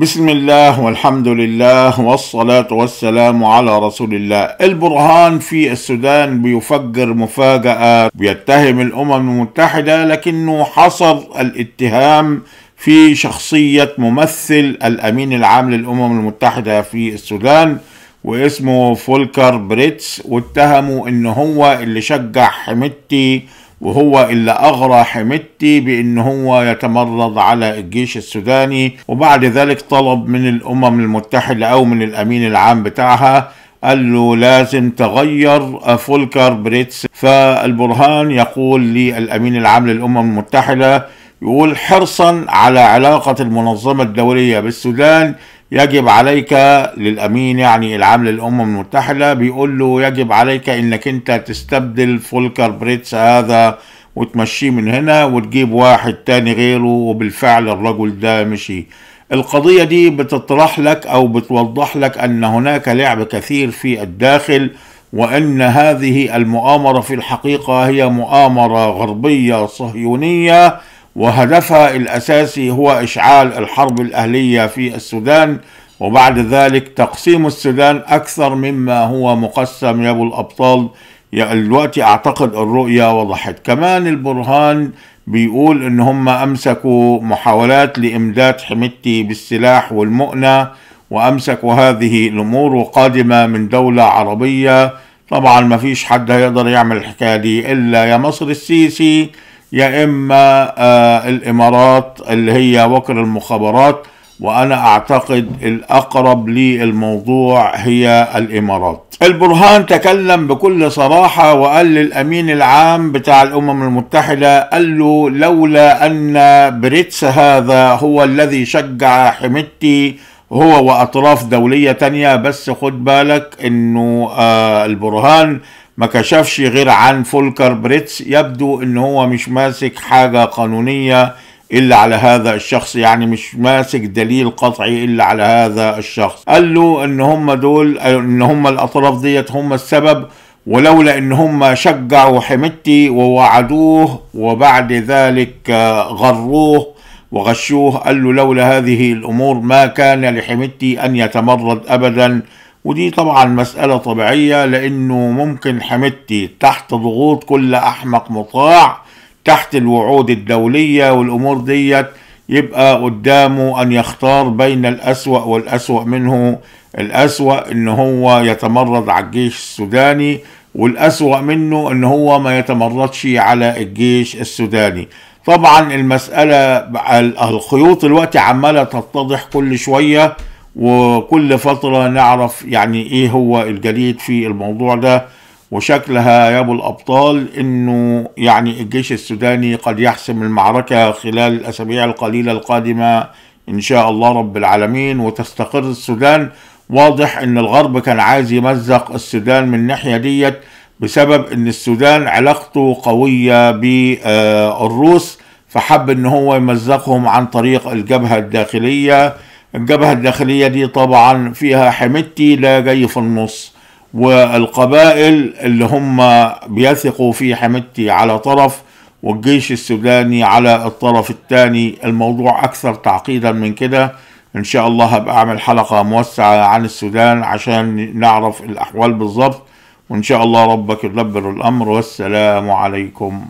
بسم الله والحمد لله والصلاة والسلام على رسول الله البرهان في السودان بيفجر مفاجأة بيتهم الأمم المتحدة لكنه حصر الاتهام في شخصية ممثل الأمين العام للأمم المتحدة في السودان واسمه فولكر بريتس واتهموا إن هو اللي شجع حميدتي وهو إلا أغرى حميدتي بأن هو يتمرد على الجيش السوداني وبعد ذلك طلب من الأمم المتحدة أو من الأمين العام بتاعها قال له لازم تغير فولكر بريتس فالبرهان يقول للأمين العام للأمم المتحدة يقول حرصا على علاقة المنظمة الدولية بالسودان يجب عليك للامين يعني العام للامم المتحده بيقول له يجب عليك انك انت تستبدل فولكر بريتس هذا وتمشيه من هنا وتجيب واحد تاني غيره وبالفعل الرجل ده مشي القضية دي بتطرح لك أو بتوضح لك أن هناك لعب كثير في الداخل وأن هذه المؤامرة في الحقيقة هي مؤامرة غربية صهيونية وهدفها الأساسي هو إشعال الحرب الأهلية في السودان وبعد ذلك تقسيم السودان أكثر مما هو مقسم يا أبو الأبطال دلوقتي أعتقد الرؤية وضحت كمان البرهان بيقول إن هم أمسكوا محاولات لإمداد حميدتي بالسلاح والمؤنة وأمسكوا هذه الأمور وقادمة من دولة عربية طبعا ما فيش حد هيقدر يعمل الحكاية دي إلا يا مصر السيسي يا إما آه، الإمارات اللي هي وكر المخابرات وأنا أعتقد الأقرب للموضوع هي الإمارات البرهان تكلم بكل صراحة وقال للأمين العام بتاع الأمم المتحدة قال له لولا أن بريتس هذا هو الذي شجع حميدتي هو واطراف دوليه تانية بس خد بالك انه آه البرهان ما كشفش غير عن فولكر بريتس يبدو ان هو مش ماسك حاجه قانونيه الا على هذا الشخص يعني مش ماسك دليل قطعي الا على هذا الشخص قال له ان هم دول ان هم الاطراف ديت هم السبب ولولا ان هم شجعوا حميدتي ووعدوه وبعد ذلك آه، غروه وغشوه قال له لولا هذه الأمور ما كان لحميدتي أن يتمرد أبدا ودي طبعا مسألة طبيعية لأنه ممكن حميدتي تحت ضغوط كل أحمق مطاع تحت الوعود الدولية والأمور ديت يبقى قدامه أن يختار بين الأسوأ والأسوأ منه الأسوأ إن هو يتمرد على الجيش السوداني والأسوأ منه إن هو ما يتمردش على الجيش السوداني طبعا المسألة الخيوط الوقت عمالة تتضح كل شوية وكل فترة نعرف يعني ايه هو الجديد في الموضوع ده وشكلها يا ابو الابطال انه يعني الجيش السوداني قد يحسم المعركة خلال الاسابيع القليلة القادمة ان شاء الله رب العالمين وتستقر السودان واضح ان الغرب كان عايز يمزق السودان من الناحية ديت بسبب ان السودان علاقته قوية بالروس فحب ان هو يمزقهم عن طريق الجبهة الداخلية الجبهة الداخلية دي طبعا فيها حمتي لا جاي في النص والقبائل اللي هم بيثقوا في حمتي على طرف والجيش السوداني على الطرف الثاني الموضوع أكثر تعقيدا من كده إن شاء الله هبقى أعمل حلقة موسعة عن السودان عشان نعرف الأحوال بالظبط وإن شاء الله ربك يدبر الأمر والسلام عليكم